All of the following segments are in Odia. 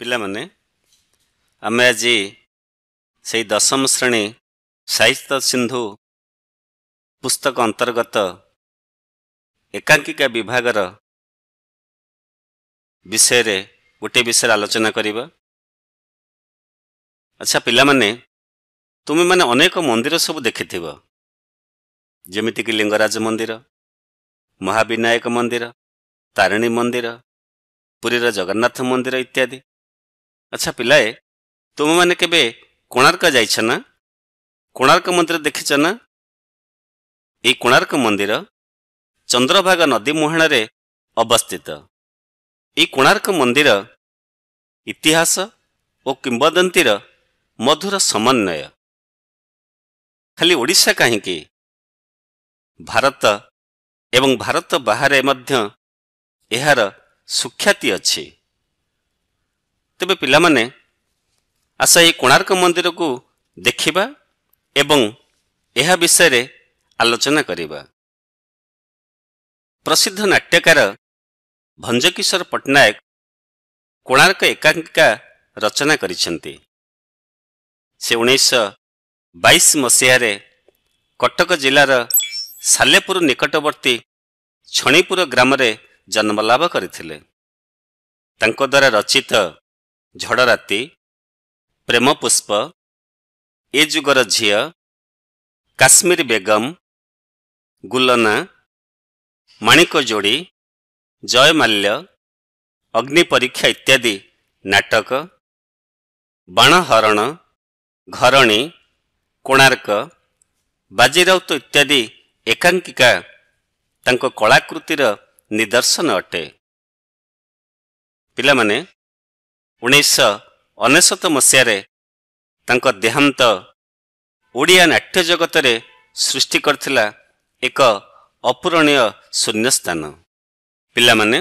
ପିଲାମାନେ ଆମେ ଆଜି ସେଇ ଦଶମ ଶ୍ରେଣୀ ସାହିତ୍ୟ ସିନ୍ଧୁ ପୁସ୍ତକ ଅନ୍ତର୍ଗତ ଏକାଙ୍କିକା ବିଭାଗର ବିଷୟରେ ଗୋଟିଏ ବିଷୟରେ ଆଲୋଚନା କରିବା ଆଚ୍ଛା ପିଲାମାନେ ତୁମେମାନେ ଅନେକ ମନ୍ଦିର ସବୁ ଦେଖିଥିବ ଯେମିତିକି ଲିଙ୍ଗରାଜ ମନ୍ଦିର ମହାବିନାୟକ ମନ୍ଦିର ତାରିଣୀ ମନ୍ଦିର ପୁରୀର ଜଗନ୍ନାଥ ମନ୍ଦିର ଇତ୍ୟାଦି ଆଚ୍ଛା ପିଲାଏ ତୁମେମାନେ କେବେ କୋଣାର୍କ ଯାଇଛ ନା କୋଣାର୍କ ମନ୍ଦିର ଦେଖିଛ ନା ଏହି କୋଣାର୍କ ମନ୍ଦିର ଚନ୍ଦ୍ରଭାଗ ନଦୀ ମୁହାଣରେ ଅବସ୍ଥିତ ଏହି କୋଣାର୍କ ମନ୍ଦିର ଇତିହାସ ଓ କିମ୍ବଦନ୍ତୀର ମଧୁର ସମନ୍ୱୟ ଖାଲି ଓଡ଼ିଶା କାହିଁକି ଭାରତ ଏବଂ ଭାରତ ବାହାରେ ମଧ୍ୟ ଏହାର ସୁଖ୍ୟାତି ଅଛି ତେବେ ପିଲାମାନେ ଆଶା ଏହି କୋଣାର୍କ ମନ୍ଦିରକୁ ଦେଖିବା ଏବଂ ଏହା ବିଷୟରେ ଆଲୋଚନା କରିବା ପ୍ରସିଦ୍ଧ ନାଟ୍ୟକାର ଭଞ୍ଜକିଶୋର ପଟ୍ଟନାୟକ କୋଣାର୍କ ଏକାଙ୍କିକା ରଚନା କରିଛନ୍ତି ସେ ଉଣେଇଶହ ବାଇଶ ମସିହାରେ କଟକ ଜିଲ୍ଲାର ସାଲେପୁର ନିକଟବର୍ତ୍ତୀ ଛଣିପୁର ଗ୍ରାମରେ ଜନ୍ମଲାଭ କରିଥିଲେ ତାଙ୍କ ଦ୍ୱାରା ରଚିତ ଝଡ଼ରାତି ପ୍ରେମପୁଷ୍ପ ଏ ଯୁଗର ଝିଅ କାଶ୍ମୀର ବେଗମ ଗୁଲନା ମାଣିକ ଯୋଡ଼ି ଜୟମାଲ୍ୟ ଅଗ୍ନି ପରୀକ୍ଷା ଇତ୍ୟାଦି ନାଟକ ବାଣ ହରଣ ଘରଣୀ କୋଣାର୍କ ବାଜିରାଉତ ଇତ୍ୟାଦି ଏକାଙ୍କିକା ତାଙ୍କ କଳାକୃତିର ନିଦର୍ଶନ ଅଟେ ପିଲାମାନେ ଉଣେଇଶହ ଅନେଶତ ମସିହାରେ ତାଙ୍କ ଦେହାନ୍ତ ଓଡ଼ିଆ ନାଟ୍ୟ ଜଗତରେ ସୃଷ୍ଟି କରିଥିଲା ଏକ ଅପୂରଣୀୟ ଶୂନ୍ୟସ୍ଥାନ ପିଲାମାନେ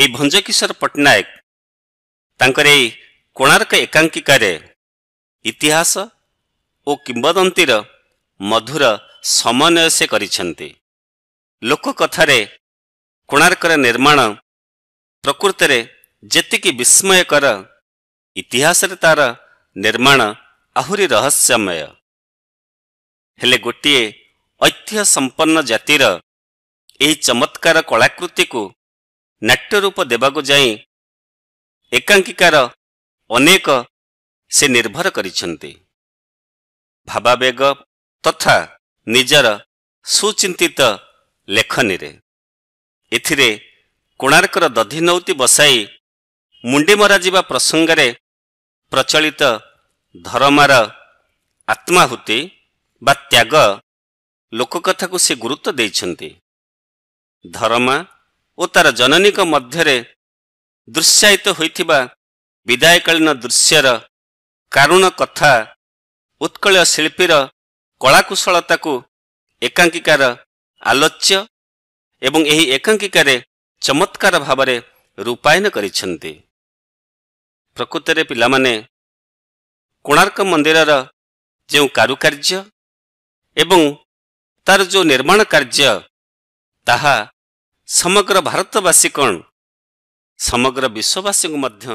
ଏହି ଭଞ୍ଜକିଶୋର ପଟ୍ଟନାୟକ ତାଙ୍କର ଏହି କୋଣାର୍କ ଏକାଙ୍କିକାରେ ଇତିହାସ ଓ କିମ୍ବଦନ୍ତୀର ମଧୁର ସମନ୍ୱୟ ସେ କରିଛନ୍ତି ଲୋକକଥାରେ କୋଣାର୍କର ନିର୍ମାଣ ପ୍ରକୃତରେ ଯେତିକି ବିସ୍ମୟକର ଇତିହାସରେ ତା'ର ନିର୍ମାଣ ଆହୁରି ରହସ୍ୟମୟ ହେଲେ ଗୋଟିଏ ଐତିହ୍ୟ ସମ୍ପନ୍ନ ଜାତିର ଏହି ଚମତ୍କାର କଳାକୃତିକୁ ନାଟ୍ୟରୂପ ଦେବାକୁ ଯାଇ ଏକାଙ୍କିକାର ଅନେକ ସେ ନିର୍ଭର କରିଛନ୍ତି ଭାବାବେଗ ତଥା ନିଜର ସୁଚିନ୍ତିତ ଲେଖନୀରେ ଏଥିରେ କୋଣାର୍କର ଦଧିନୌତି ବସାଇ ମୁଣ୍ଡି ମରାଯିବା ପ୍ରସଙ୍ଗରେ ପ୍ରଚଳିତ ଧର୍ମାର ଆତ୍ମାହୁତି ବା ତ୍ୟାଗ ଲୋକକଥାକୁ ସେ ଗୁରୁତ୍ୱ ଦେଇଛନ୍ତି ଧର୍ମା ଓ ତାର ଜନନୀଙ୍କ ମଧ୍ୟରେ ଦୃଶ୍ୟାୟିତ ହୋଇଥିବା ବିଦାୟକାଳୀନ ଦୃଶ୍ୟର କାରୁଣ କଥା ଉତ୍କଳୀୟ ଶିଳ୍ପୀର କଳାକୁଶଳତାକୁ ଏକାଙ୍କିକାର ଆଲୋଚ୍ୟ ଏବଂ ଏହି ଏକାଙ୍କିକାରେ ଚମତ୍କାର ଭାବରେ ରୂପାୟନ କରିଛନ୍ତି ପ୍ରକୃତରେ ପିଲାମାନେ କୋଣାର୍କ ମନ୍ଦିରର ଯେଉଁ କାରୁକାର୍ଯ୍ୟ ଏବଂ ତା'ର ଯେଉଁ ନିର୍ମାଣ କାର୍ଯ୍ୟ ତାହା ସମଗ୍ର ଭାରତବାସୀ କ'ଣ ସମଗ୍ର ବିଶ୍ୱବାସୀଙ୍କୁ ମଧ୍ୟ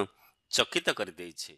ଚକିତ କରିଦେଇଛି